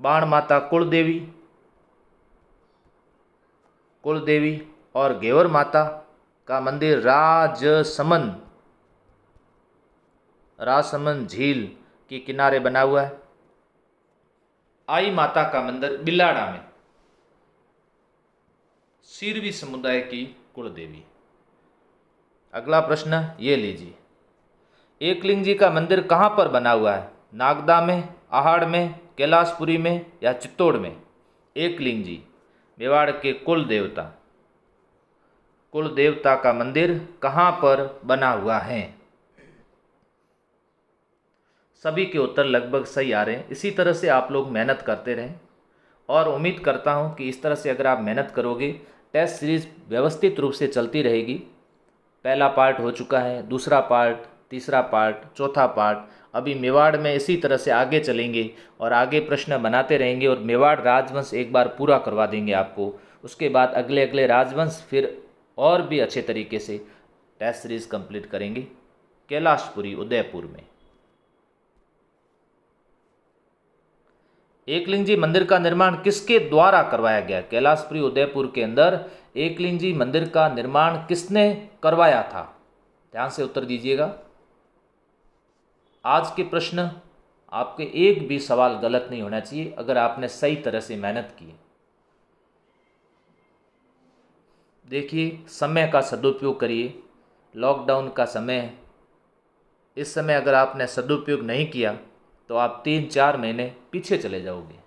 बाण माता कुल देवी कुल देवी और घेवर माता का मंदिर राजसमंद रासमन झील के किनारे बना हुआ है आई माता का मंदिर बिलाड़ा में सीरवी समुदाय की कुलदेवी अगला प्रश्न ये लीजिए एकलिंग जी का मंदिर कहाँ पर बना हुआ है नागदा में आहाड़ में कैलाशपुरी में या चित्तौड़ में एकलिंग जी मेवाड़ के कुल देवता कुल देवता का मंदिर कहाँ पर बना हुआ है सभी के उत्तर लगभग सही आ रहे हैं इसी तरह से आप लोग मेहनत करते रहें और उम्मीद करता हूँ कि इस तरह से अगर आप मेहनत करोगे टेस्ट सीरीज़ व्यवस्थित रूप से चलती रहेगी पहला पार्ट हो चुका है दूसरा पार्ट तीसरा पार्ट चौथा पार्ट अभी मेवाड़ में इसी तरह से आगे चलेंगे और आगे प्रश्न बनाते रहेंगे और मेवाड़ राजवंश एक बार पूरा करवा देंगे आपको उसके बाद अगले अगले राजवंश फिर और भी अच्छे तरीके से टेस्ट सीरीज़ कंप्लीट करेंगे कैलाशपुरी उदयपुर में एकलिंग जी मंदिर का निर्माण किसके द्वारा करवाया गया कैलाशपुरी उदयपुर के अंदर एकलिंग जी मंदिर का निर्माण किसने करवाया था ध्यान से उत्तर दीजिएगा आज के प्रश्न आपके एक भी सवाल गलत नहीं होना चाहिए अगर आपने सही तरह से मेहनत की देखिए समय का सदुपयोग करिए लॉकडाउन का समय इस समय अगर आपने सदुपयोग नहीं किया तो आप तीन चार महीने पीछे चले जाओगे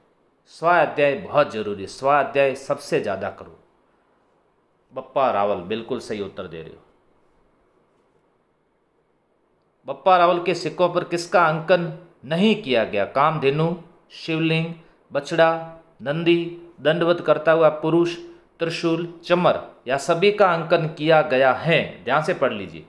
स्वाध्याय बहुत जरूरी स्वाध्याय सबसे ज़्यादा करो बप्पा रावल बिल्कुल सही उत्तर दे रहे हो बप्पा रावल के सिक्कों पर किसका अंकन नहीं किया गया कामधेनु शिवलिंग बछड़ा नंदी दंडवत करता हुआ पुरुष त्रिशूल चमर या सभी का अंकन किया गया है ध्यान से पढ़ लीजिए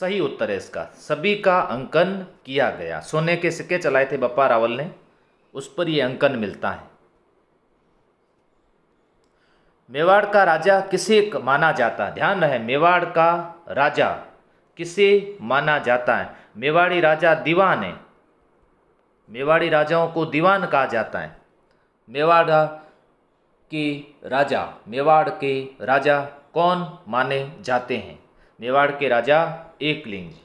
सही उत्तर है इसका सभी का अंकन किया गया सोने के सिक्के चलाए थे बप्पा रावल ने उस पर ये अंकन मिलता है मेवाड़ का राजा किसे माना जाता है ध्यान रहे मेवाड़ का राजा किसे माना जाता है मेवाड़ी राजा दीवान है मेवाड़ी राजाओं को दीवान कहा जाता है मेवाड़ के राजा मेवाड़ के राजा कौन माने जाते हैं मेवाड़ के राजा एकलिंग जी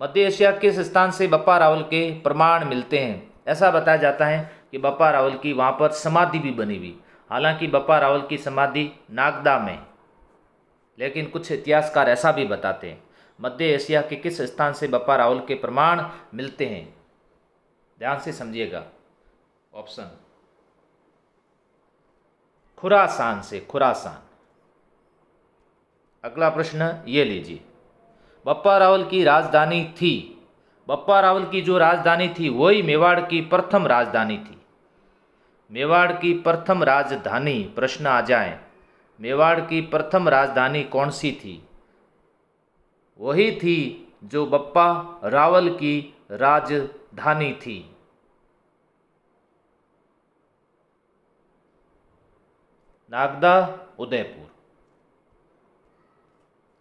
मध्य एशिया किस स्थान से बप्पा रावल के प्रमाण मिलते हैं ऐसा बताया जाता है कि बप्पा रावल की वहाँ पर समाधि भी बनी हुई हालांकि बप्पा रावल की समाधि नागदा में लेकिन कुछ इतिहासकार ऐसा भी बताते हैं मध्य एशिया के किस स्थान से बप्पा रावल के प्रमाण मिलते हैं ध्यान से समझिएगा ऑप्शन खुरासान से खुरासान अगला प्रश्न ये लीजिए बप्पा रावल की राजधानी थी बप्पा रावल की जो राजधानी थी वही मेवाड़ की प्रथम राजधानी थी मेवाड़ की प्रथम राजधानी प्रश्न आ जाए मेवाड़ की प्रथम राजधानी कौन सी थी वही थी जो बप्पा रावल की राजधानी थी नागदा उदयपुर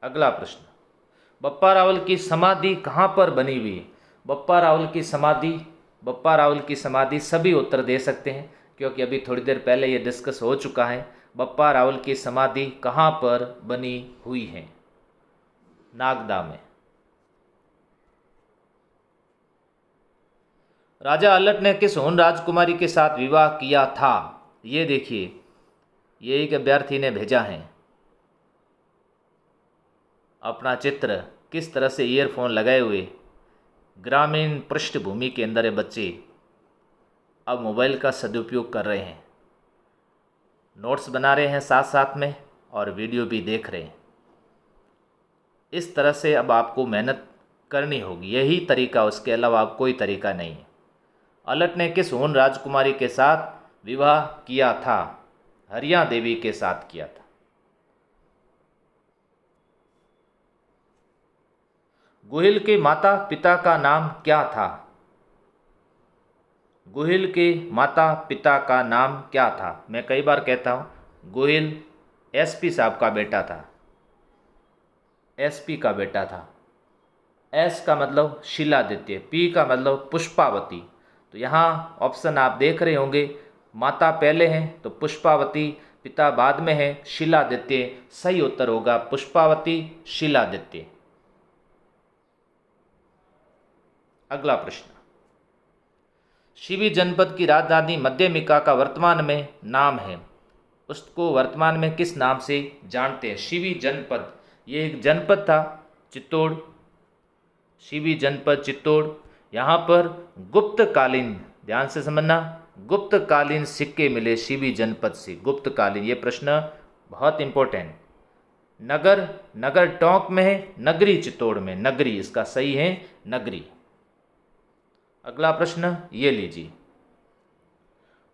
अगला प्रश्न बप्पा रावल की समाधि कहाँ पर बनी हुई है बप्पा रावल की समाधि बप्पा रावल की समाधि सभी उत्तर दे सकते हैं क्योंकि अभी थोड़ी देर पहले ये डिस्कस हो चुका है बप्पा रावल की समाधि कहाँ पर बनी हुई है नागदा में राजा अलट ने किस होन राजकुमारी के साथ विवाह किया था ये देखिए ये एक अभ्यर्थी ने भेजा है अपना चित्र किस तरह से ईयरफोन लगाए हुए ग्रामीण पृष्ठभूमि के अंदर बच्चे अब मोबाइल का सदुपयोग कर रहे हैं नोट्स बना रहे हैं साथ साथ में और वीडियो भी देख रहे हैं इस तरह से अब आपको मेहनत करनी होगी यही तरीका उसके अलावा आप कोई तरीका नहीं है अलट ने किस होन राजकुमारी के साथ विवाह किया था हरिया देवी के साथ किया था गोहिल के माता पिता का नाम क्या था गुहिल के माता पिता का नाम क्या था मैं कई बार कहता हूँ गोहिल एसपी साहब का बेटा था एसपी का बेटा था एस का मतलब शिला पी का मतलब पुष्पावती तो यहाँ ऑप्शन आप देख रहे होंगे माता पहले हैं तो पुष्पावती पिता बाद में है शिला सही उत्तर होगा पुष्पावती शिला अगला प्रश्न शिवी जनपद की राजधानी मध्यमिका का वर्तमान में नाम है उसको वर्तमान में किस नाम से जानते हैं शिवी जनपद ये एक जनपद था चित्तौड़ शिवी जनपद चित्तौड़ यहाँ पर गुप्तकालीन ध्यान से समझना गुप्तकालीन सिक्के मिले शिवी जनपद से गुप्तकालीन ये प्रश्न बहुत इंपॉर्टेंट नगर नगर टोंक में है नगरी चित्तौड़ में नगरी इसका सही है नगरी अगला प्रश्न ये लीजिए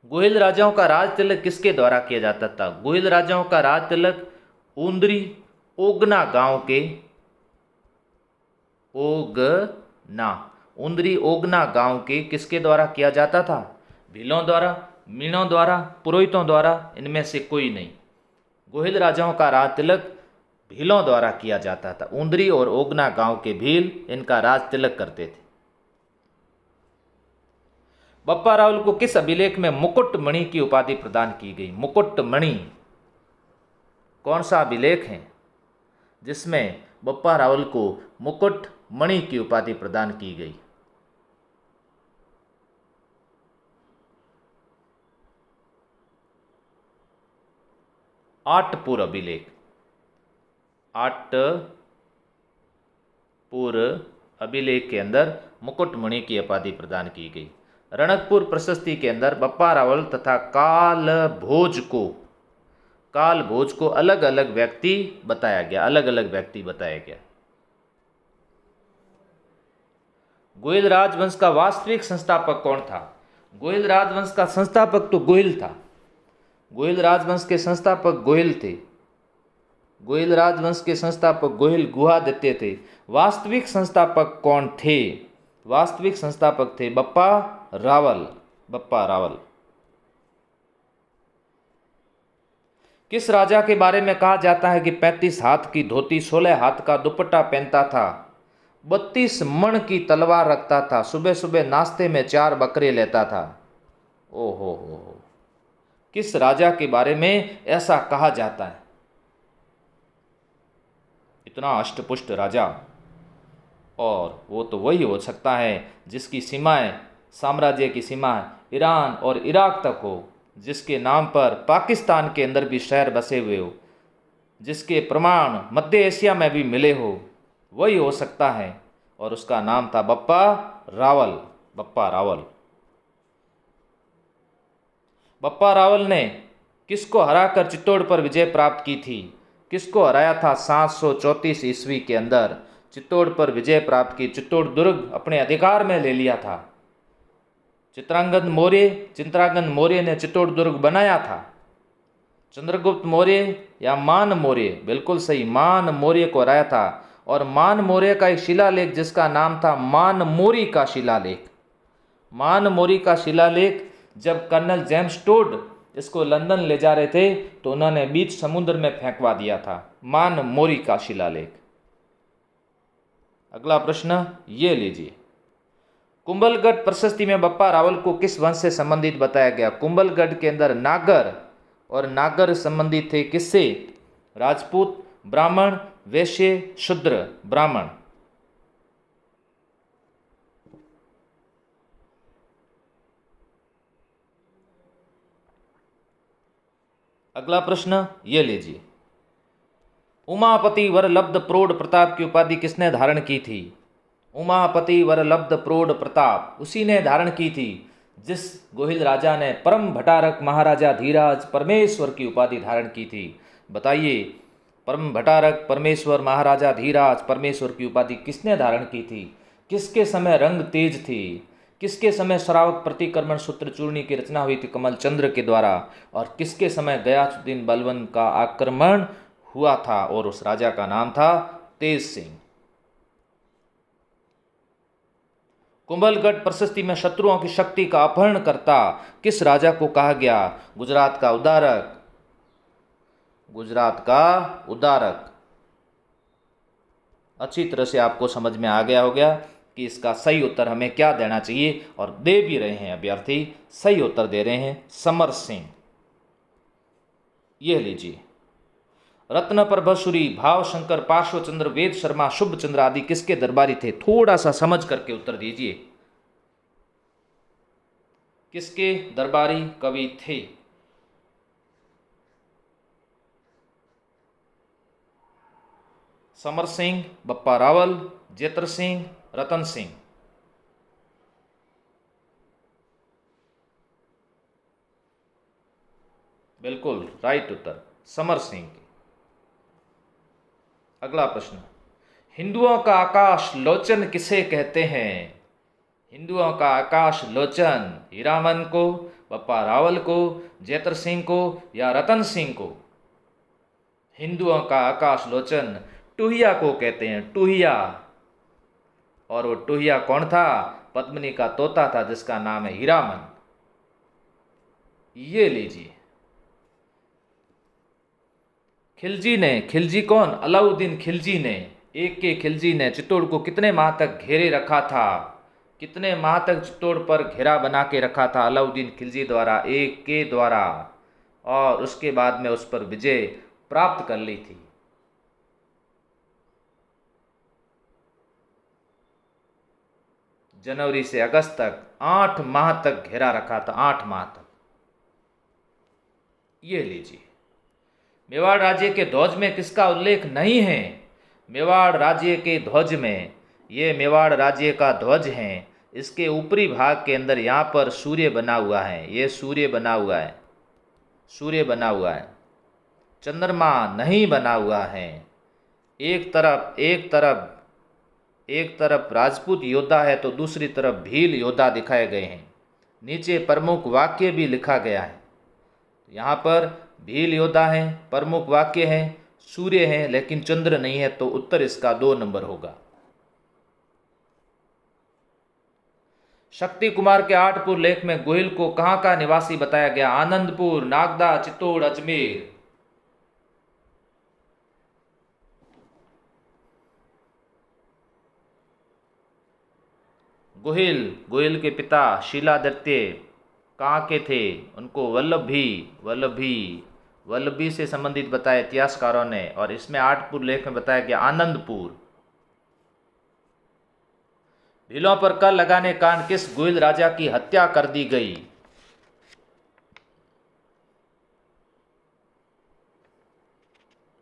गोहिल राजाओं का राज तिलक किसके द्वारा किया जाता था गोहिल राजाओं का राज तिलक उन्द्री ओगना गांव के ओगना उन्द्री ओगना गांव के किसके द्वारा किया जाता था भीलों द्वारा मीणों द्वारा पुरोहितों द्वारा इनमें से कोई नहीं गोहिल राजाओं का राज तिलक भीलों द्वारा किया जाता था उंदरी और ओगना गांव के भील इनका राज तिलक करते थे बप्पा रावल को किस अभिलेख में मुकुटमणि की उपाधि प्रदान की गई मुकुटमणि कौन सा अभिलेख है जिसमें बप्पा रावल को मुकुट मणि की उपाधि प्रदान की गई आटपुर अभिलेख आटपुर अभिलेख के अंदर मुकुटमणि की उपाधि प्रदान की गई रणकपुर प्रशस्ति के अंदर बप्पा रावल तथा काल भोज को काल भोज को अलग अलग व्यक्ति बताया गया अलग अलग व्यक्ति बताया गया गोयल राजवंश का वास्तविक संस्थापक कौन था गोयल राजवंश का संस्थापक तो गोयल था गोयल राजवंश के संस्थापक गोयल थे गोयल राजवंश के संस्थापक गोयल देते थे वास्तविक संस्थापक कौन थे वास्तविक संस्थापक थे बप्पा रावल बप्पा रावल किस राजा के बारे में कहा जाता है कि पैंतीस हाथ की धोती सोलह हाथ का दुपट्टा पहनता था बत्तीस मण की तलवार रखता था सुबह सुबह नाश्ते में चार बकरे लेता था ओहो हो हो किस राजा के बारे में ऐसा कहा जाता है इतना अष्टपुष्ट राजा और वो तो वही हो सकता है जिसकी सीमाएं साम्राज्य की सीमाएं ईरान और इराक तक हो जिसके नाम पर पाकिस्तान के अंदर भी शहर बसे हुए हो जिसके प्रमाण मध्य एशिया में भी मिले हो वही हो सकता है और उसका नाम था बप्पा रावल बप्पा रावल बप्पा रावल ने किसको हराकर चित्तौड़ पर विजय प्राप्त की थी किसको हराया था सात ईस्वी के अंदर चित्तौड़ पर विजय प्राप्त की चित्तौड़ दुर्ग अपने अधिकार में ले लिया था चित्रांगद मौर्य चित्रांगद मौर्य ने चित्तौड़ दुर्ग बनाया था चंद्रगुप्त मौर्य या मान मौर्य बिल्कुल सही मान मौर्य को हराया था और मान मौर्य का एक शिलालेख जिसका नाम था मान मोरी का शिलालेख मान मौरी का शिलालेख जब कर्नल जेम्स टोड इसको लंदन ले जा रहे थे तो उन्होंने बीच समुद्र में फेंकवा दिया था मान मोरी का शिलालेख अगला प्रश्न ये लीजिए कुंभलगढ़ प्रशस्ति में बप्पा रावल को किस वंश से संबंधित बताया गया कुंभलगढ़ के अंदर नागर और नागर संबंधित थे किससे राजपूत ब्राह्मण वैश्य शूद्र ब्राह्मण अगला प्रश्न ये लीजिए उमापति वरलब्ध प्रौढ़ प्रताप की उपाधि किसने धारण की थी उमापति वरलब्ध प्रोड प्रताप उसी ने धारण की थी जिस गोहिल राजा ने परम भटारक महाराजा धीराज परमेश्वर की उपाधि धारण की थी बताइए परम भटारक परमेश्वर महाराजा धीराज परमेश्वर की उपाधि किसने धारण की थी किसके समय रंग तेज थी किसके समय शरावत प्रतिक्रमण सूत्र चूर्णी की रचना हुई थी कमल चंद्र के द्वारा और किसके समय गयासुद्दीन बलवन का आक्रमण हुआ था और उस राजा का नाम था तेज सिंह कुंभलगढ़ प्रशस्ति में शत्रुओं की शक्ति का अपहरण करता किस राजा को कहा गया गुजरात का उदारक गुजरात का उदारक अच्छी तरह से आपको समझ में आ गया हो गया कि इसका सही उत्तर हमें क्या देना चाहिए और दे भी रहे हैं अभ्यर्थी सही उत्तर दे रहे हैं समर सिंह यह लीजिए रत्न प्रभसुरी भावशंकर पार्श्वचंद्र वेद शर्मा शुभ चंद्र आदि किसके दरबारी थे थोड़ा सा समझ करके उत्तर दीजिए किसके दरबारी कवि थे समर सिंह बप्पा रावल जेतर सिंह रतन सिंह बिल्कुल राइट उत्तर समर सिंह अगला प्रश्न हिंदुओं का आकाश लोचन किसे कहते हैं हिंदुओं का आकाश लोचन हीरामन को बप्पा रावल को जैतर सिंह को या रतन सिंह को हिंदुओं का आकाश लोचन टूहिया को कहते हैं टूहिया और वो टूहिया कौन था पद्मनी का तोता था जिसका नाम है हीरामन ये लीजिए खिलजी ने खिलजी कौन अलाउद्दीन खिलजी ने एक के खिलजी ने चित्तौड़ को कितने माह तक घेरे रखा था कितने माह तक चित्तौड़ पर घेरा बना के रखा था अलाउद्दीन खिलजी द्वारा एक के द्वारा और उसके बाद में उस पर विजय प्राप्त कर ली थी जनवरी से अगस्त तक आठ माह तक घेरा रखा था आठ माह तक ये लीजिए मेवाड़ राज्य के ध्वज में किसका उल्लेख नहीं है मेवाड़ राज्य के ध्वज में ये मेवाड़ राज्य का ध्वज है इसके ऊपरी भाग के अंदर यहाँ पर सूर्य बना हुआ है ये सूर्य बना हुआ है सूर्य बना हुआ है चंद्रमा नहीं बना हुआ है एक तरफ एक तरफ एक तरफ राजपूत योद्धा है तो दूसरी तरफ भील योद्धा दिखाए गए हैं नीचे प्रमुख वाक्य भी लिखा गया है यहाँ पर भील योद्धा हैं प्रमुख वाक्य हैं सूर्य हैं लेकिन चंद्र नहीं है तो उत्तर इसका दो नंबर होगा शक्ति कुमार के आठपुर लेख में गोहिल को कहाँ का निवासी बताया गया आनंदपुर नागदा चित्तौड़ अजमेर गोहिल गोहिल के पिता शीला दत्ते कहाँ के थे उनको वल्लभ भी वल्लभ भी वल्लभी से संबंधित बताया इतिहासकारों ने और इसमें आठपुर लेख में बताया गया आनंदपुर भीलों पर कल लगाने कारण किस गोयल राजा की हत्या कर दी गई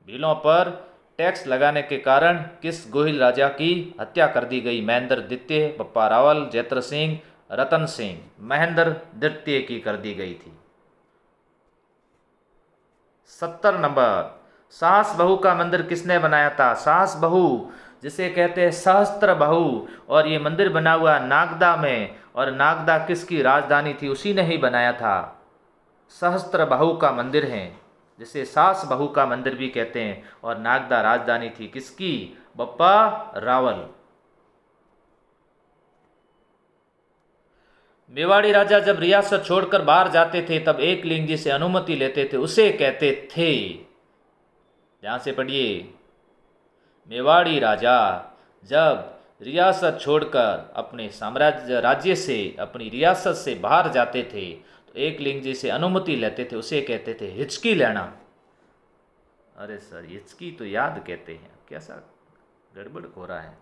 भीलों पर टैक्स लगाने के कारण किस गोहिल राजा की हत्या कर दी गई महेंद्र द्वितीय पप्पा रावल जैत्र सिंह रतन सिंह महेंद्र द्वितीय की कर दी गई थी सत्तर नंबर सास बहू का मंदिर किसने बनाया था सास बहू जिसे कहते हैं सहस्त्र बहू और ये मंदिर बना हुआ नागदा में और नागदा किसकी राजधानी थी उसी ने ही बनाया था सहस्त्र बहू का मंदिर है जिसे सास बहू का मंदिर भी कहते हैं और नागदा राजधानी थी किसकी बप्पा रावल मेवाड़ी राजा जब रियासत छोड़कर बाहर जाते थे तब एक लिंग जी से अनुमति लेते थे उसे कहते थे ध्यान से पढ़िए मेवाड़ी राजा जब रियासत छोड़कर अपने साम्राज्य राज्य से अपनी रियासत से बाहर जाते थे तो एक लिंग जी से अनुमति लेते थे उसे कहते थे हिचकी लेना अरे सर हिचकी तो याद कहते हैं कैसा गड़बड़ हो रहा है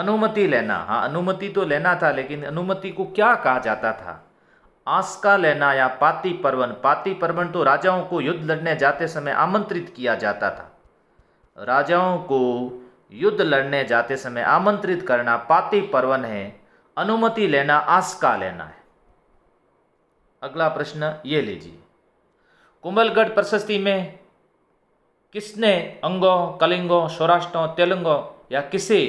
अनुमति लेना हाँ अनुमति तो लेना था लेकिन अनुमति को क्या कहा जाता था आस्का लेना या पाति पर्वन पाति पर्वन तो राजाओं को युद्ध लड़ने जाते समय आमंत्रित किया जाता था राजाओं को युद्ध लड़ने जाते समय आमंत्रित करना पाति पर्वन है अनुमति लेना आस्का लेना है अगला प्रश्न ये लीजिए कुंभलगढ़ प्रशस्ति में किसने अंगों कलिंगों सौराष्ट्रों तेलंगों या किसी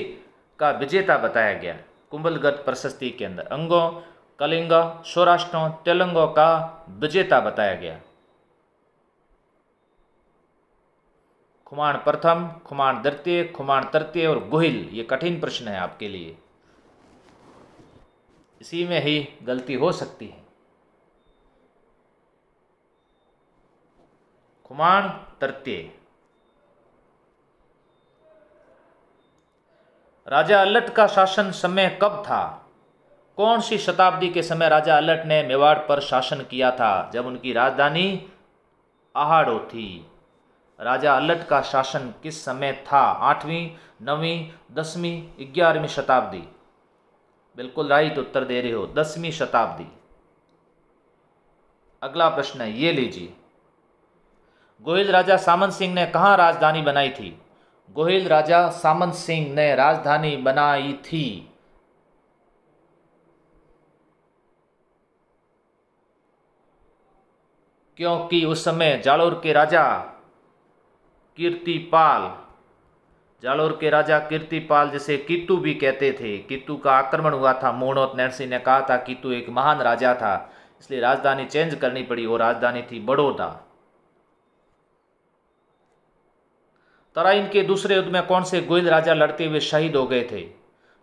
का विजेता बताया गया कुंभलगत प्रशस्ति के अंदर अंगों कलिंग सौराष्ट्रों तेलंगों का विजेता बताया गया खुमाण प्रथम खुमाण द्वितीय खुमाण तृतीय और गुहिल ये कठिन प्रश्न है आपके लिए इसी में ही गलती हो सकती है खुमाण तृतीय राजा अलट का शासन समय कब था कौन सी शताब्दी के समय राजा अलट ने मेवाड़ पर शासन किया था जब उनकी राजधानी आहाड़ो थी राजा अलट का शासन किस समय था आठवीं नवीं दसवीं ग्यारहवीं शताब्दी बिल्कुल राइट उत्तर दे रहे हो दसवीं शताब्दी अगला प्रश्न ये लीजिए गोयल राजा सामन सिंह ने कहाँ राजधानी बनाई थी गोहिल राजा सामंत सिंह ने राजधानी बनाई थी क्योंकि उस समय जालौर के राजा कीर्तिपाल जालौर के राजा कीर्तिपाल जिसे कीतु भी कहते थे कीतु का आक्रमण हुआ था मोहनोत नरसिंह ने कहा था कीतु एक महान राजा था इसलिए राजधानी चेंज करनी पड़ी और राजधानी थी बड़ौदा तराइन के दूसरे युद्ध में कौन से गोविंद राजा लड़ते हुए शहीद हो गए थे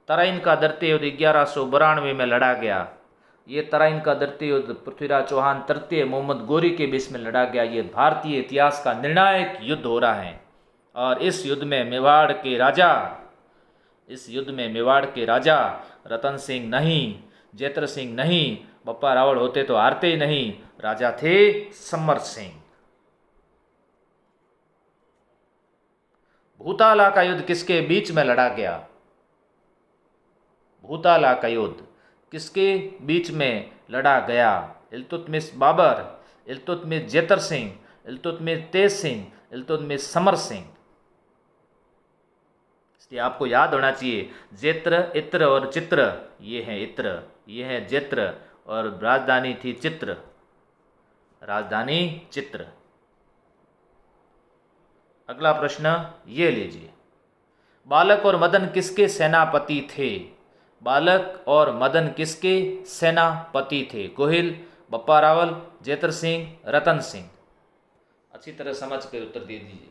तराइन का दृत्य युद्ध ग्यारह सौ बिरानवे में लड़ा गया ये तराइन का दृत्य युद्ध पृथ्वीराज चौहान तृतीय मोहम्मद गोरी के बीच में लड़ा गया ये भारतीय इतिहास का निर्णायक युद्ध हो रहा है और इस युद्ध में मेवाड़ के राजा इस युद्ध में मेवाड़ के राजा रतन सिंह नहीं जैत्र सिंह नहीं बप्पा रावल होते तो हारते ही नहीं राजा थे समर सिंह भूताला का युद्ध किसके बीच में लड़ा गया भूताला का युद्ध किसके बीच में लड़ा गया इलतुतमिस बाबर इलतुतमिस जेतर सिंह इलतुतमिस तेज सिंह इलतुतमिस समर सिंह इसलिए आपको याद होना चाहिए जेत्र इत्र और चित्र ये हैं इत्र ये हैं जेत्र और राजधानी थी चित्र राजधानी चित्र अगला प्रश्न ये लीजिए बालक और मदन किसके सेनापति थे बालक और मदन किसके सेनापति थे गोहिल बप्पा रावल जेतर सिंह रतन सिंह अच्छी तरह समझ कर उत्तर दे दीजिए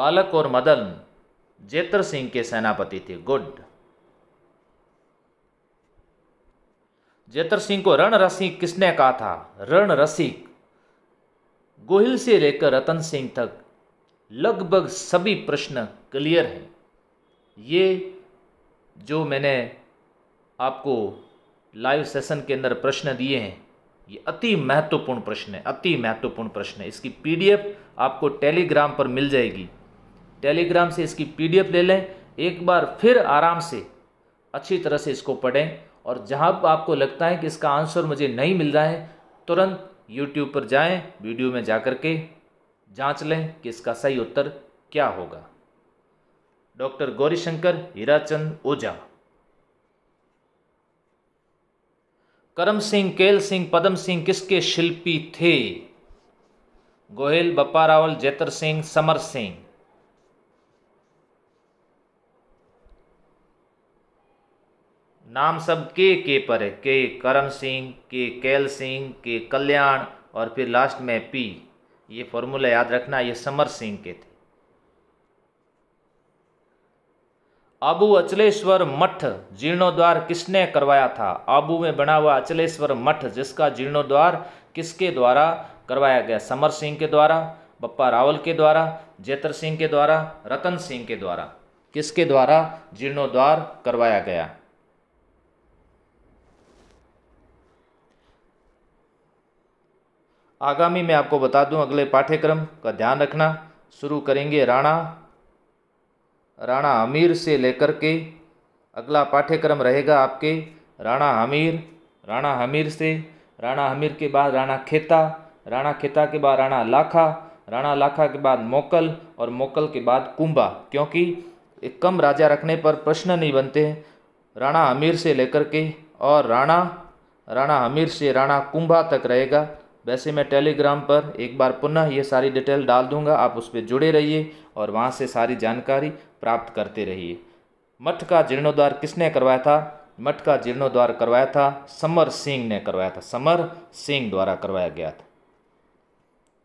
बालक और मदन जेतर सिंह के सेनापति थे गुड जेतर सिंह को रण रसिक किसने कहा था रण रसिक गोहिल से लेकर रतन सिंह तक लगभग सभी प्रश्न क्लियर हैं ये जो मैंने आपको लाइव सेशन के अंदर प्रश्न दिए हैं ये अति महत्वपूर्ण प्रश्न है अति महत्वपूर्ण प्रश्न है इसकी पीडीएफ आपको टेलीग्राम पर मिल जाएगी टेलीग्राम से इसकी पीडीएफ ले लें एक बार फिर आराम से अच्छी तरह से इसको पढ़ें और जहाँ आपको लगता है कि इसका आंसर मुझे नहीं मिल रहा है तुरंत यूट्यूब पर जाएं वीडियो में जा कर के जाँच लें कि इसका सही उत्तर क्या होगा डॉक्टर गौरीशंकर हीराचंद ओझा करम सिंह केल सिंह पदम सिंह किसके शिल्पी थे गोहेल बप्पा रावल जैतर सिंह समर सिंह नाम सब के के पर है के करम सिंह के कैल सिंह के कल्याण और फिर लास्ट में पी ये फॉर्मूला याद रखना ये समर सिंह के थे आबू अचलेश्वर मठ जीर्णोद्वार किसने करवाया था आबू में बना हुआ अचलेश्वर मठ जिसका जीर्णोद्वार किसके द्वारा करवाया गया समर सिंह के द्वारा बप्पा रावल के द्वारा जेतर सिंह के द्वारा रतन सिंह के द्वारा किसके द्वारा जीर्णोद्वार करवाया गया आगामी मैं आपको बता दूं अगले पाठ्यक्रम का ध्यान रखना शुरू करेंगे राणा राणा हमीर से लेकर के अगला पाठ्यक्रम रहेगा आपके राणा हमीर राणा हमीर से राणा हमीर के बाद राणा खेता राणा खेता के बाद राणा लाखा राणा लाखा के बाद मोकल और मोकल के बाद कुंभा क्योंकि एक कम राजा रखने पर प्रश्न नहीं बनते हैं राणा हमीर से लेकर के और राणा राणा हमीर से राणा कुंभा तक रहेगा वैसे मैं टेलीग्राम पर एक बार पुनः ये सारी डिटेल डाल दूंगा आप उस पर जुड़े रहिए और वहाँ से सारी जानकारी प्राप्त करते रहिए मठ का जीर्णोद्वार किसने करवाया था मठ का जीर्णोद्वार करवाया था समर सिंह ने करवाया था समर सिंह द्वारा करवाया गया था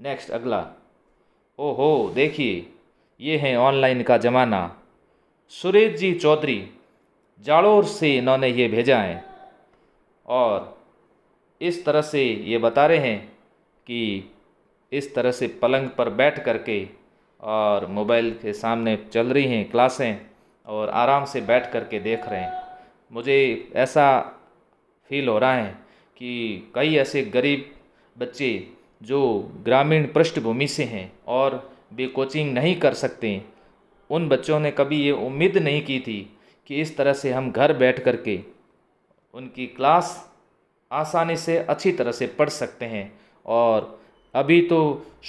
नेक्स्ट अगला ओहो देखिए ये है ऑनलाइन का ज़माना सुरेश जी चौधरी जाड़ोर से इन्होंने ये भेजा है और इस तरह से ये बता रहे हैं कि इस तरह से पलंग पर बैठ करके और मोबाइल के सामने चल रही हैं क्लासें और आराम से बैठ करके देख रहे हैं मुझे ऐसा फील हो रहा है कि कई ऐसे गरीब बच्चे जो ग्रामीण पृष्ठभूमि से हैं और वे कोचिंग नहीं कर सकते उन बच्चों ने कभी ये उम्मीद नहीं की थी कि इस तरह से हम घर बैठ कर के उनकी क्लास आसानी से अच्छी तरह से पढ़ सकते हैं और अभी तो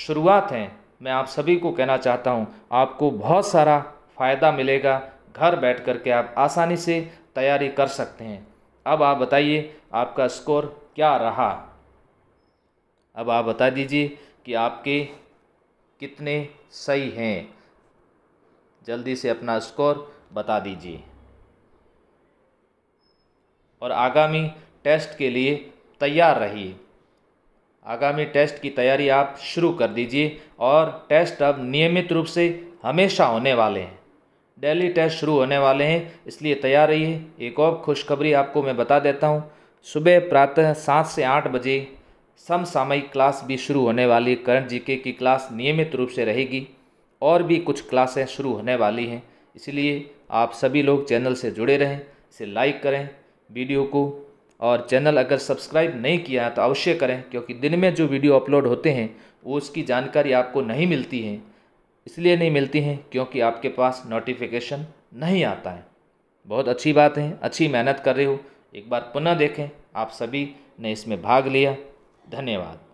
शुरुआत है मैं आप सभी को कहना चाहता हूँ आपको बहुत सारा फ़ायदा मिलेगा घर बैठ कर के आप आसानी से तैयारी कर सकते हैं अब आप बताइए आपका स्कोर क्या रहा अब आप बता दीजिए कि आपके कितने सही हैं जल्दी से अपना स्कोर बता दीजिए और आगामी टेस्ट के लिए तैयार रहिए आगामी टेस्ट की तैयारी आप शुरू कर दीजिए और टेस्ट अब नियमित रूप से हमेशा होने वाले हैं डेली टेस्ट शुरू होने वाले हैं इसलिए तैयार रहिए एक और खुशखबरी आपको मैं बता देता हूँ सुबह प्रातः सात से आठ बजे समसामयिक क्लास भी शुरू होने वाली है करंट जीके की क्लास नियमित रूप से रहेगी और भी कुछ क्लासें शुरू होने वाली हैं इसलिए आप सभी लोग चैनल से जुड़े रहें इसे लाइक करें वीडियो को और चैनल अगर सब्सक्राइब नहीं किया है तो अवश्य करें क्योंकि दिन में जो वीडियो अपलोड होते हैं वो उसकी जानकारी आपको नहीं मिलती है इसलिए नहीं मिलती हैं क्योंकि आपके पास नोटिफिकेशन नहीं आता है बहुत अच्छी बात है अच्छी मेहनत कर रहे हो एक बार पुनः देखें आप सभी ने इसमें भाग लिया धन्यवाद